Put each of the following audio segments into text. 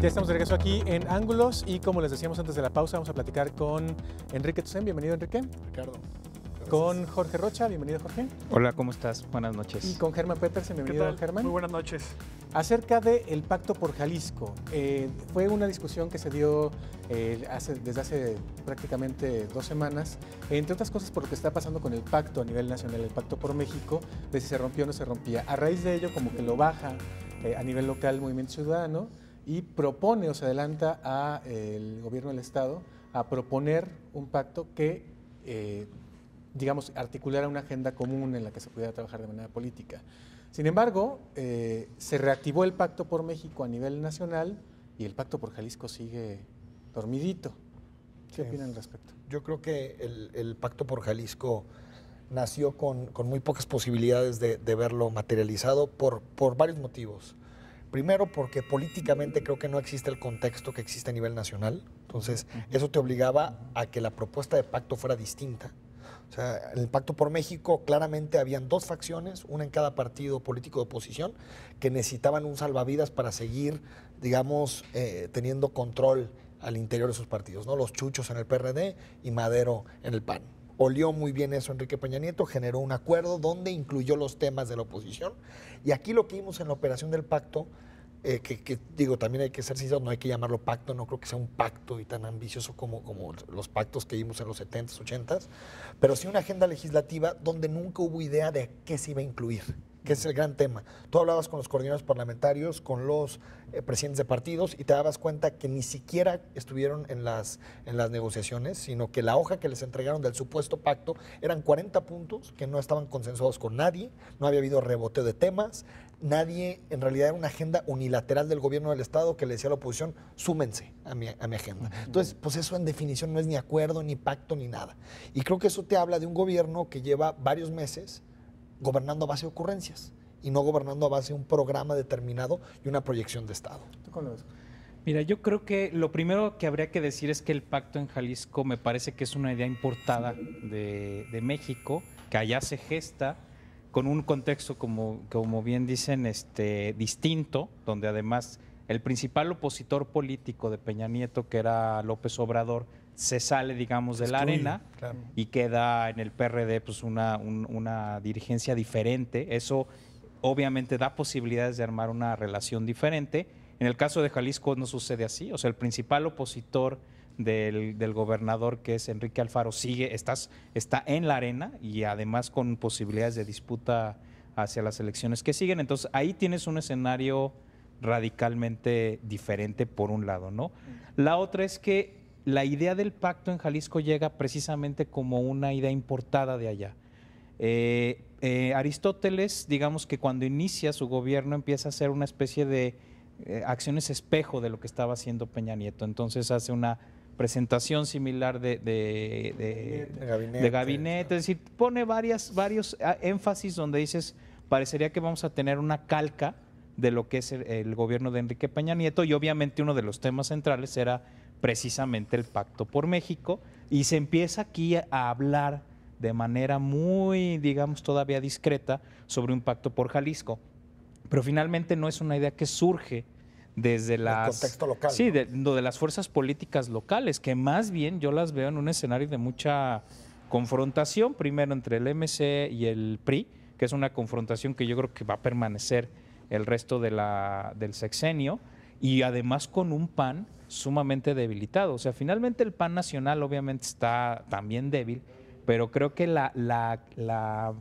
Ya estamos de regreso aquí en Ángulos y como les decíamos antes de la pausa, vamos a platicar con Enrique Tucen. Bienvenido, Enrique. Ricardo. Con Jorge Rocha, bienvenido Jorge. Hola, ¿cómo estás? Buenas noches. Y con Germán Petersen, bienvenido Germán. Muy buenas noches. Acerca del Pacto por Jalisco, eh, fue una discusión que se dio eh, desde hace prácticamente dos semanas, entre otras cosas por lo que está pasando con el pacto a nivel nacional, el Pacto por México, de si se rompió o no se rompía. A raíz de ello, como que lo baja eh, a nivel local el Movimiento Ciudadano, y propone o se adelanta al gobierno del Estado a proponer un pacto que, eh, digamos, articulara una agenda común en la que se pudiera trabajar de manera política. Sin embargo, eh, se reactivó el pacto por México a nivel nacional y el pacto por Jalisco sigue dormidito. ¿Qué opinan al respecto? Yo creo que el, pacto por Jalisco nació con, muy pocas posibilidades de, verlo materializado por varios motivos. Primero porque políticamente creo que no existe el contexto que existe a nivel nacional. Entonces, eso te obligaba a que la propuesta de pacto fuera distinta. O sea, en el Pacto por México claramente habían dos facciones, una en cada partido político de oposición, que necesitaban un salvavidas para seguir, digamos, eh, teniendo control al interior de sus partidos, ¿no? Los chuchos en el PRD y Madero en el PAN olió muy bien eso Enrique Peña Nieto, generó un acuerdo donde incluyó los temas de la oposición. Y aquí lo que vimos en la operación del pacto, eh, que, digo, también hay que ser sinceros, no hay que llamarlo pacto, no creo que sea un pacto y tan ambicioso como, como los pactos que vimos en los 70s, 80s, pero sí una agenda legislativa donde nunca hubo idea de qué se iba a incluir que es el gran tema. Tú hablabas con los coordinadores parlamentarios, con los eh, presidentes de partidos y te dabas cuenta que ni siquiera estuvieron en las, en las negociaciones, sino que la hoja que les entregaron del supuesto pacto eran 40 puntos que no estaban consensuados con nadie, no había habido reboteo de temas, nadie, en realidad era una agenda unilateral del gobierno del Estado que le decía a la oposición, súmense a mi, a mi agenda. Entonces, pues eso en definición no es ni acuerdo, ni pacto, ni nada. Y creo que eso te habla de un gobierno que lleva varios meses gobernando a base de ocurrencias y no gobernando a base de un programa determinado y una proyección de Estado. Mira, yo creo que lo primero que habría que decir es que el pacto en Jalisco me parece que es una idea importada de, México, que allá se gesta con un contexto, como, como bien dicen, este, distinto, donde además el principal opositor político de Peña Nieto, que era López Obrador, se sale, digamos, de la arena y queda en el PRD pues, una, una dirigencia diferente. Eso obviamente da posibilidades de armar una relación diferente. En el caso de Jalisco no sucede así. O sea, el principal opositor del, gobernador, que es Enrique Alfaro, sigue, estás, está en la arena y además con posibilidades de disputa hacia las elecciones que siguen. Entonces, ahí tienes un escenario radicalmente diferente por un lado, ¿no? La otra es que la idea del pacto en Jalisco llega precisamente como una idea importada de allá. Eh, eh, Aristóteles, digamos que cuando inicia su gobierno empieza a hacer una especie de eh, acciones espejo de lo que estaba haciendo Peña Nieto. Entonces hace una presentación similar de, de, gabinete, es decir, pone varios ah, énfasis donde dices, parecería que vamos a tener una calca de lo que es el gobierno de Enrique Peña Nieto y obviamente uno de los temas centrales era precisamente el Pacto por México, y se empieza aquí a hablar de manera muy, digamos, todavía discreta sobre un pacto por Jalisco. Pero finalmente no es una idea que surge desde las... Sí, las fuerzas políticas locales, que más bien yo las veo en un escenario de mucha confrontación, primero entre el MC y el PRI, que es una confrontación que yo creo que va a permanecer el resto del sexenio y además con un PAN sumamente debilitado. O sea, finalmente el PAN nacional obviamente está también débil, pero creo que la, la, la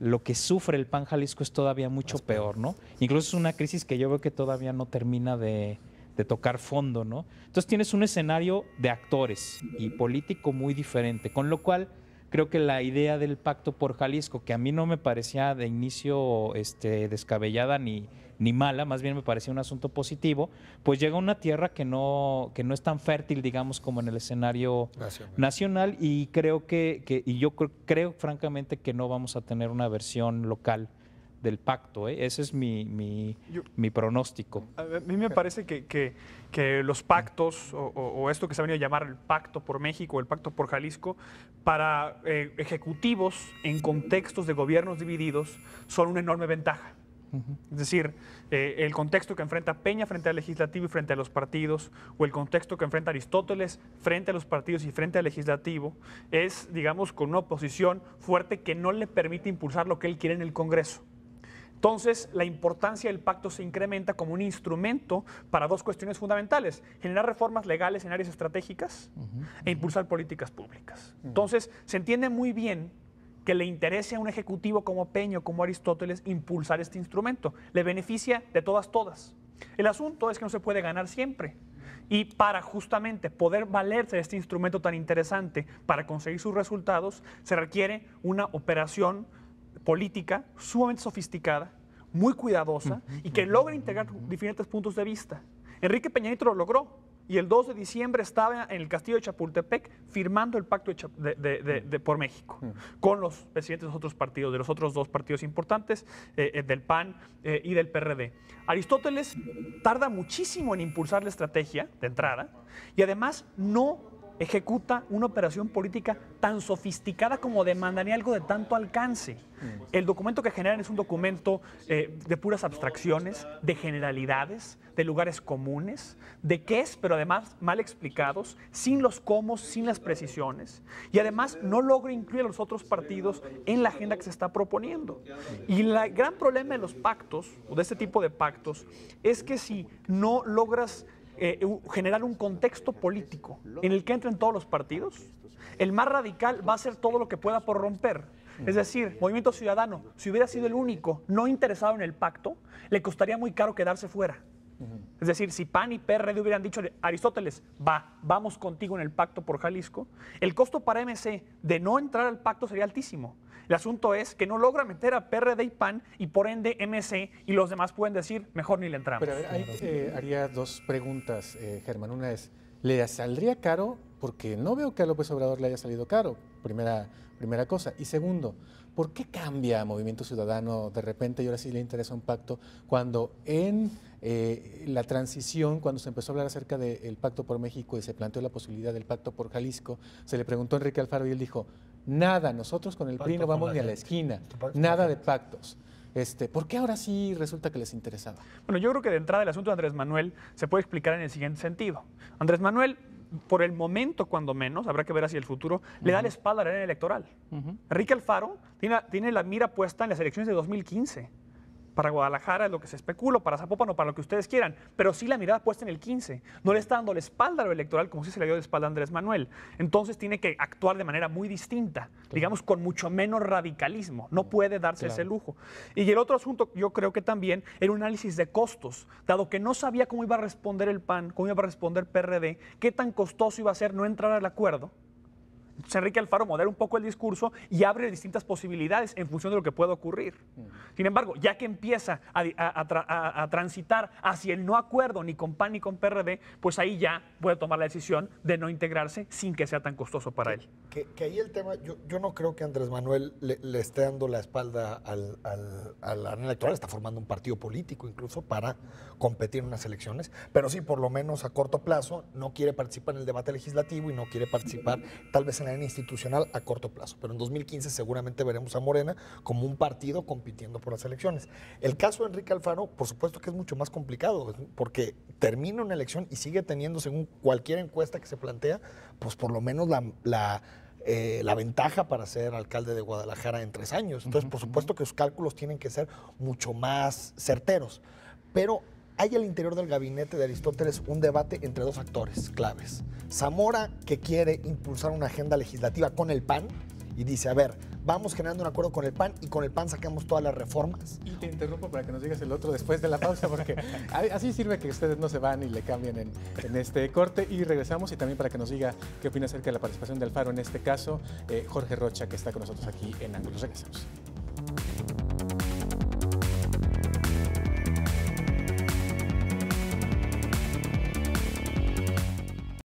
lo que sufre el PAN Jalisco es todavía mucho peor, ¿no? Incluso es una crisis que yo veo que todavía no termina de, de tocar fondo, ¿no? Entonces tienes un escenario de actores y político muy diferente, con lo cual creo que la idea del pacto por Jalisco, que a mí no me parecía de inicio este, descabellada ni, ni mala, más bien me parecía un asunto positivo, pues llega a una tierra que no, que no es tan fértil, digamos, como en el escenario nacional y creo que, y yo creo francamente que no vamos a tener una versión local del pacto. ¿eh? Ese es mi, pronóstico. A mí me parece que, los pactos, o, esto que se ha venido a llamar el pacto por México, el pacto por Jalisco, para eh, ejecutivos en contextos de gobiernos divididos, son una enorme ventaja. Es decir, eh, el contexto que enfrenta Peña frente al legislativo y frente a los partidos, o el contexto que enfrenta Aristóteles frente a los partidos y frente al legislativo, es, digamos, con una oposición fuerte que no le permite impulsar lo que él quiere en el Congreso. Entonces, la importancia del pacto se incrementa como un instrumento para dos cuestiones fundamentales, generar reformas legales en áreas estratégicas e impulsar políticas públicas. Entonces, se entiende muy bien que le interese a un ejecutivo como Peño, como Aristóteles, impulsar este instrumento. Le beneficia de todas, todas. El asunto es que no se puede ganar siempre. Y para justamente poder valerse de este instrumento tan interesante para conseguir sus resultados, se requiere una operación política sumamente sofisticada, muy cuidadosa y que logra integrar diferentes puntos de vista. Enrique Peña lo logró y el 2 de diciembre estaba en el castillo de Chapultepec firmando el pacto por México con los presidentes de los otros partidos, de los otros dos partidos importantes, eh, eh, del PAN eh, y del PRD. Aristóteles tarda muchísimo en impulsar la estrategia de entrada y además no ejecuta una operación política tan sofisticada como demandaría algo de tanto alcance. Mm. El documento que generan es un documento eh, de puras abstracciones, de generalidades, de lugares comunes, de qué es, pero además mal explicados, sin los cómo, sin las precisiones, y además no logra incluir a los otros partidos en la agenda que se está proponiendo. Mm. Y el gran problema de los pactos, o de este tipo de pactos, es que si no logras eh, generar un contexto político en el que entren todos los partidos. El más radical va a ser todo lo que pueda por romper. Es decir, Movimiento Ciudadano, si hubiera sido el único no interesado en el pacto, le costaría muy caro quedarse fuera. Es decir, si PAN y PRD hubieran dicho Aristóteles, va, vamos contigo en el pacto por Jalisco, el costo para MC de no entrar al pacto sería altísimo. El asunto es que no logra meter a PRD y PAN y por ende MC y los demás pueden decir, mejor ni le entramos. Pero eh, ahí, eh, haría dos preguntas, eh, Germán. Una es, ¿le saldría caro? Porque no veo que a López Obrador le haya salido caro, primera, primera cosa. Y segundo, ¿por qué cambia Movimiento Ciudadano de repente y ahora sí le interesa un pacto cuando en la transición, cuando se empezó a hablar acerca del pacto por México y se planteó la posibilidad del pacto por Jalisco, se le preguntó a Enrique Alfaro y él dijo, Nada, nosotros con el PRI no vamos ni a la esquina, nada de pactos. Este, ¿Por qué ahora sí resulta que les interesaba? Bueno, yo creo que de entrada el asunto de Andrés Manuel se puede explicar en el siguiente sentido. Andrés Manuel por el momento, cuando menos, habrá que ver hacia el futuro, le da la espalda a la electoral. Enrique Alfaro tiene, tiene, la mira puesta en las elecciones de 2015 para Guadalajara es lo que se especula, para Zapopan o para lo que ustedes quieran, pero sí la mirada puesta en el 15. No le está dando la espalda a lo electoral como si se le dio la espalda a Andrés Manuel. Entonces tiene que actuar de manera muy distinta, digamos, con mucho menos radicalismo. No puede darse ese lujo. Y el otro asunto, yo creo que también era un análisis de costos, dado que no sabía cómo iba a responder el PAN, cómo iba a responder PRD, qué tan costoso iba a ser no entrar al acuerdo Enrique Alfaro modera un poco el discurso y abre distintas posibilidades en función de lo que pueda ocurrir. Sin embargo, ya que empieza a, transitar hacia el no acuerdo ni con PAN ni con PRD, pues ahí ya puede tomar la decisión de no integrarse sin que sea tan costoso para él. Que, ahí el tema, yo, no creo que Andrés Manuel le, esté dando la espalda al, al, electoral, está formando un partido político incluso para competir en unas elecciones, pero sí, por lo menos a corto plazo, no quiere participar en el debate legislativo y no quiere participar tal vez en institucional a corto plazo, pero en 2015 seguramente veremos a Morena como un partido compitiendo por las elecciones. El caso de Enrique Alfaro, por supuesto que es mucho más complicado, porque termina una elección y sigue teniendo, según cualquier encuesta que se plantea, pues por lo menos la, la eh, ventaja para ser alcalde de Guadalajara en tres años. Entonces, por supuesto que sus cálculos tienen que ser mucho más certeros. Pero hay al interior del gabinete de Aristóteles un debate entre dos actores claves. Zamora, que quiere impulsar una agenda legislativa con el PAN, y dice, a ver, vamos generando un acuerdo con el PAN y con el PAN sacamos todas las reformas. Y te interrumpo para que nos digas el otro después de la pausa, porque así sirve que ustedes no se van y le cambien en, este corte. Y regresamos y también para que nos diga qué opina acerca de la participación del Alfaro, en este caso, eh, Jorge Rocha, que está con nosotros aquí en Ángulos. Regresamos.